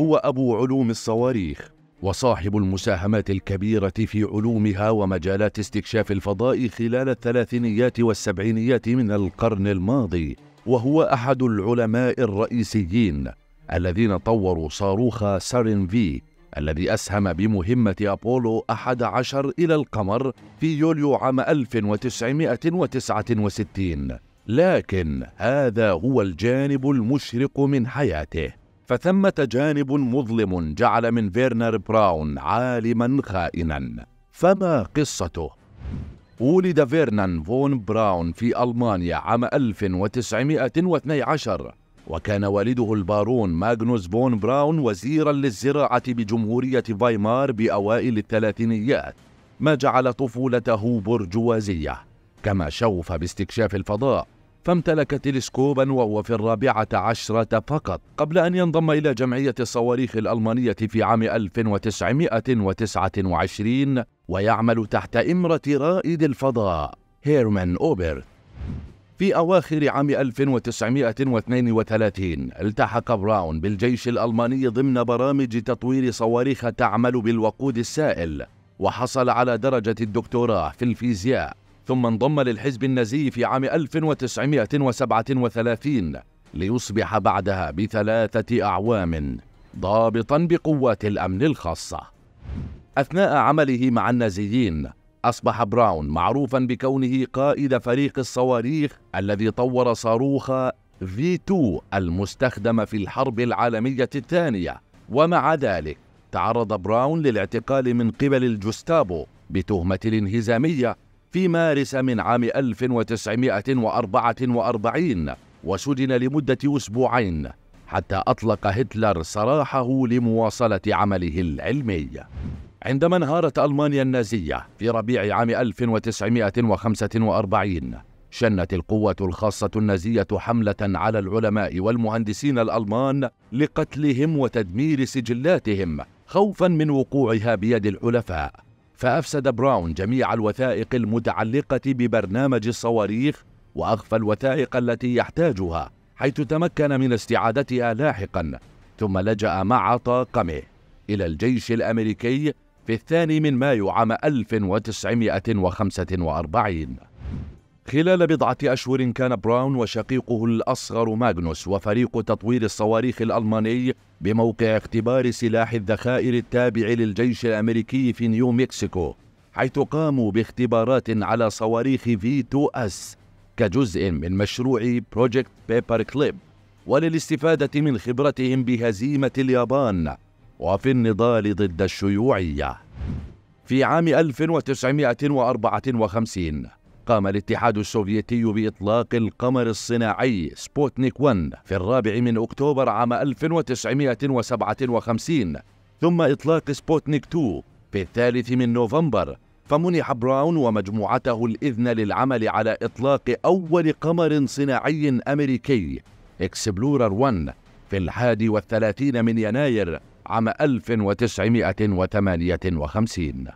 هو أبو علوم الصواريخ وصاحب المساهمات الكبيرة في علومها ومجالات استكشاف الفضاء خلال الثلاثينيات والسبعينيات من القرن الماضي وهو أحد العلماء الرئيسيين الذين طوروا صاروخ سارين في الذي أسهم بمهمة أبولو 11 إلى القمر في يوليو عام 1969 لكن هذا هو الجانب المشرق من حياته فثمة جانب مظلم جعل من فيرنر براون عالما خائنا فما قصته؟ ولد فيرنان فون براون في ألمانيا عام 1912 وكان والده البارون ماغنوس فون براون وزيرا للزراعة بجمهورية فايمار بأوائل الثلاثينيات ما جعل طفولته برجوازية كما شوف باستكشاف الفضاء فامتلك تلسكوبا وهو في الرابعة عشرة فقط قبل أن ينضم إلى جمعية الصواريخ الألمانية في عام 1929 ويعمل تحت إمرة رائد الفضاء هيرمان أوبرت في أواخر عام 1932 التحق براون بالجيش الألماني ضمن برامج تطوير صواريخ تعمل بالوقود السائل وحصل على درجة الدكتوراه في الفيزياء ثم انضم للحزب النازي في عام 1937 ليصبح بعدها بثلاثة أعوام ضابطا بقوات الأمن الخاصة أثناء عمله مع النازيين أصبح براون معروفا بكونه قائد فريق الصواريخ الذي طور صاروخ V2 المستخدم في الحرب العالمية الثانية ومع ذلك تعرض براون للاعتقال من قبل الجستابو بتهمة الانهزامية في مارس من عام 1944 وسجن لمدة أسبوعين حتى أطلق هتلر سراحه لمواصلة عمله العلمي عندما انهارت ألمانيا النازية في ربيع عام 1945 شنت القوة الخاصة النازية حملة على العلماء والمهندسين الألمان لقتلهم وتدمير سجلاتهم خوفا من وقوعها بيد الحلفاء فأفسد براون جميع الوثائق المتعلقة ببرنامج الصواريخ وأخفى الوثائق التي يحتاجها حيث تمكن من استعادتها لاحقا ثم لجأ مع طاقمه إلى الجيش الأمريكي في الثاني من مايو عام 1945 خلال بضعة أشهر كان براون وشقيقه الأصغر ماغنوس وفريق تطوير الصواريخ الألماني بموقع اختبار سلاح الذخائر التابع للجيش الأمريكي في نيو مكسيكو حيث قاموا باختبارات على صواريخ في 2 اس كجزء من مشروع بروجكت بيبر كليب وللاستفادة من خبرتهم بهزيمة اليابان وفي النضال ضد الشيوعية في عام 1954 قام الاتحاد السوفيتي بإطلاق القمر الصناعي سبوتنيك 1 في الرابع من أكتوبر عام 1957 ثم إطلاق سبوتنيك 2 في الثالث من نوفمبر فمنح براون ومجموعته الإذن للعمل على إطلاق أول قمر صناعي أمريكي إكسبلورر 1 في الحادي والثلاثين من يناير عام 1958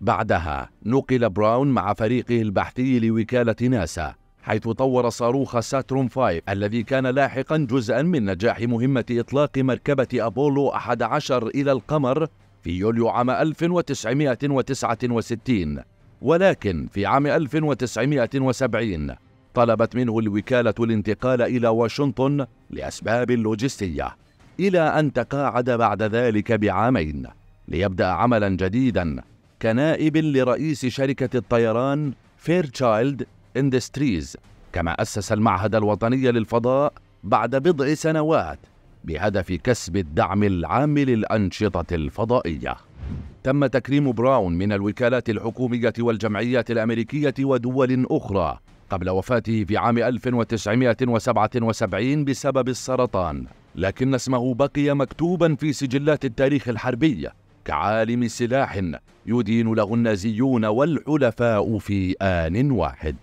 بعدها نقل براون مع فريقه البحثي لوكالة ناسا حيث طور صاروخ ساترون 5 الذي كان لاحقا جزءا من نجاح مهمة إطلاق مركبة أبولو 11 إلى القمر في يوليو عام 1969 ولكن في عام 1970 طلبت منه الوكالة الانتقال إلى واشنطن لأسباب لوجستية إلى أن تقاعد بعد ذلك بعامين ليبدأ عملا جديدا كنائب لرئيس شركة الطيران فيرتشايلد اندستريز كما أسس المعهد الوطني للفضاء بعد بضع سنوات بهدف كسب الدعم العام للأنشطة الفضائية تم تكريم براون من الوكالات الحكومية والجمعيات الأمريكية ودول أخرى قبل وفاته في عام 1977 بسبب السرطان لكن اسمه بقي مكتوبا في سجلات التاريخ الحربي كعالم سلاح يدين له النازيون والحلفاء في آن واحد